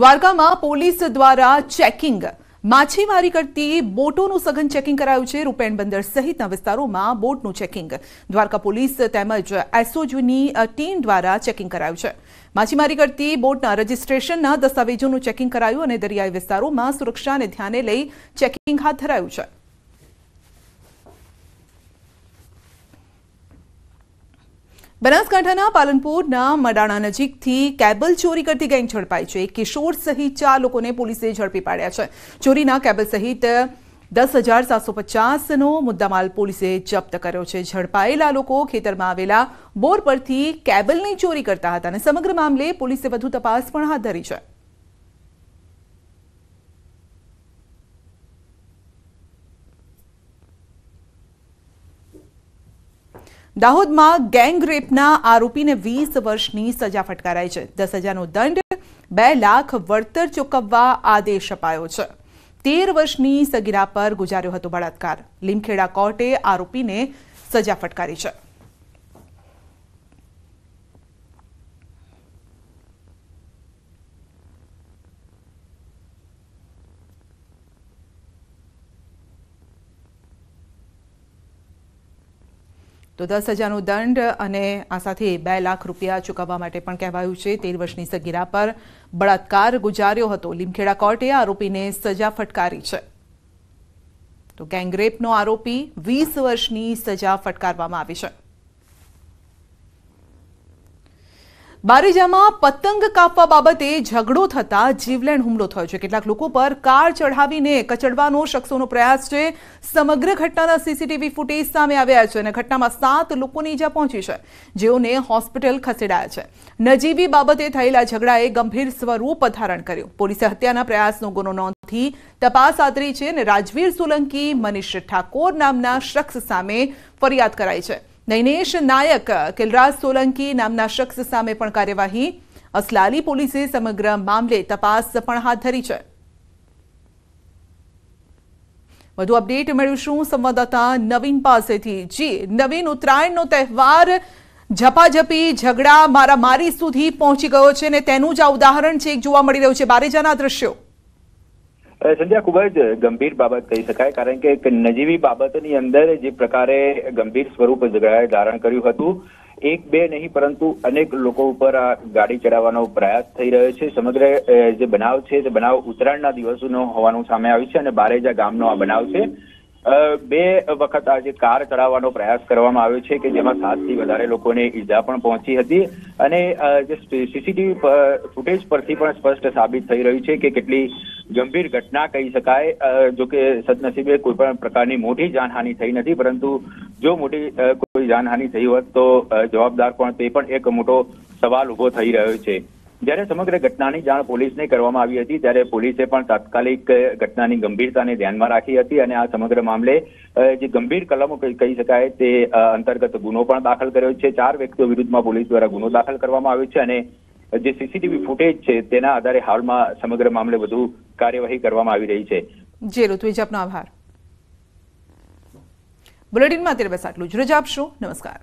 દ્વારકામાં પોલીસ દ્વારા ચેકિંગ માછીમારી કરતી બોટોનું સઘન ચેકિંગ કરાયું છે રૂપેણ બંદર સહિતના વિસ્તારોમાં બોટનું ચેકિંગ દ્વારકા પોલીસ તેમજ એસઓજીની ટીમ દ્વારા ચેકિંગ કરાયું છે માછીમારી કરતી બોટના રજીસ્ટ્રેશનના દસ્તાવેજોનું ચેકિંગ કરાયું અને દરિયાઈ વિસ્તારોમાં સુરક્ષાને ધ્યાને લઈ ચેકિંગ હાથ ધરાયું છે બનાસકાંઠાના પાલનપુરના મડાણા નજીકથી કેબલ ચોરી કરતી ગેંગ ઝડપાઈ છે કિશોર સહિત ચાર લોકોને પોલીસે ઝડપી પાડ્યા છે ચોરીના કેબલ સહિત દસ હજાર સાતસો પચાસનો મુદ્દામાલ પોલીસે જપ્ત કર્યો છે ઝડપાયેલા લોકો ખેતરમાં આવેલા બોર પરથી કેબલની ચોરી કરતા હતા અને સમગ્ર મામલે પોલીસે વધુ તપાસ પણ હાથ ધરી છે દાહોદમાં ગેંગ રેપના આરોપીને વીસ વર્ષની સજા ફટકારાઈ છે દસ હજારનો દંડ બે લાખ વળતર ચૂકવવા આદેશ અપાયો છે તેર વર્ષની સગીરા પર ગુજાર્યો હતો બળાત્કાર લીમખેડા કોર્ટે આરોપીને સજા ફટકારી છે તો દસ હજારનો દંડ અને આ સાથે બે લાખ રૂપિયા ચૂકવવા માટે પણ કહેવાયું છે તેર વર્ષની સગીરા પર બળાત્કાર ગુજાર્યો હતો લીમખેડા કોર્ટે આરોપીને સજા ફટકારી છે તો ગેંગરેપનો આરોપી વીસ વર્ષની સજા ફટકારવામાં આવી છે બારીજામાં પતંગ કાપવા બાબતે ઝઘડો થતા જીવલેણ હુમલો થયો છે કેટલાક લોકો પર કાર ચઢાવીને કચડવાનો શખ્સોનો પ્રયાસ છે સમગ્ર ઘટનાના સીસીટીવી ફૂટેજ સામે આવ્યા છે અને ઘટનામાં સાત લોકોની ઈજા પહોંચી છે જેઓને હોસ્પિટલ ખસેડાયા છે નજીવી બાબતે થયેલા ઝઘડાએ ગંભીર સ્વરૂપ ધારણ કર્યું પોલીસે હત્યાના પ્રયાસનો ગુનો નોંધી તપાસ આદરી છે અને રાજવીર સોલંકી મનીષ ઠાકોર નામના શખ્સ સામે ફરિયાદ કરાઈ છે નૈનેશ નાયક કિલરાજ સોલંકી નામના શખ્સ સામે પણ કાર્યવાહી અસલાલી પોલીસે સમગ્ર મામલે તપાસ પણ હાથ ધરી છે વધુ અપડેટ મેળવીશું સંવાદદાતા નવીન પાસેથી જી નવીન ઉત્તરાયણનો તહેવાર ઝપાઝપી ઝઘડા મારામારી સુધી પહોંચી ગયો છે અને તેનું જ આ ઉદાહરણ છે જોવા મળી રહ્યું છે બારેજાના દ્રશ્યો સંધ્યા ખૂબ જ ગંભીર બાબત કહી શકાય કારણ કે નજીવી બાબતની અંદર જે પ્રકારે ગંભીર સ્વરૂપ ઝઘડાએ ધારણ કર્યું હતું એક બે નહીં પરંતુ અનેક લોકો ઉપર આ ગાડી ચડાવવાનો પ્રયાસ થઈ રહ્યો છે સમગ્ર જે બનાવ છે તે બનાવ ઉત્તરાયણના દિવસોનો હોવાનું સામે આવ્યું છે અને બારેજા ગામનો આ બનાવ છે બે વખત આ જે કાર ચડાવવાનો પ્રયાસ કરવામાં આવ્યો છે કે જેમાં સાતથી વધારે લોકોને ઈજા પણ પહોંચી હતી અને જે સીસીટીવી ફૂટેજ પરથી પણ સ્પષ્ટ સાબિત થઈ રહ્યું છે કે કેટલી ગંભીર ઘટના કહી શકાય જો કે સદનસીબે કોઈ પણ પ્રકારની મોટી જાનહાનિ થઈ નથી પરંતુ જો મોટી કોઈ જાનહાનિ થઈ હોત તો જવાબદાર પણ તે પણ એક મોટો સવાલ ઉભો થઈ રહ્યો છે જ્યારે સમગ્ર ઘટનાની જાણ પોલીસને કરવામાં આવી હતી ત્યારે પોલીસે પણ તાત્કાલિક ઘટનાની ગંભીરતાને ધ્યાનમાં રાખી હતી અને આ સમગ્ર મામલે જે ગંભીર કલમો કહી શકાય તે અંતર્ગત ગુનો પણ દાખલ કર્યો છે ચાર વ્યક્તિઓ વિરુદ્ધમાં પોલીસ દ્વારા ગુનો દાખલ કરવામાં આવ્યો છે અને જે સીસીટીવી ફૂટેજ છે તેના આધારે હાલમાં સમગ્ર મામલે વધુ કાર્યવાહી કરવામાં આવી રહી છે જે ઋત્વિજ આપનો આભાર બુલેટિનમાં અત્યારે બસ આટલું જ રજા આપશો નમસ્કાર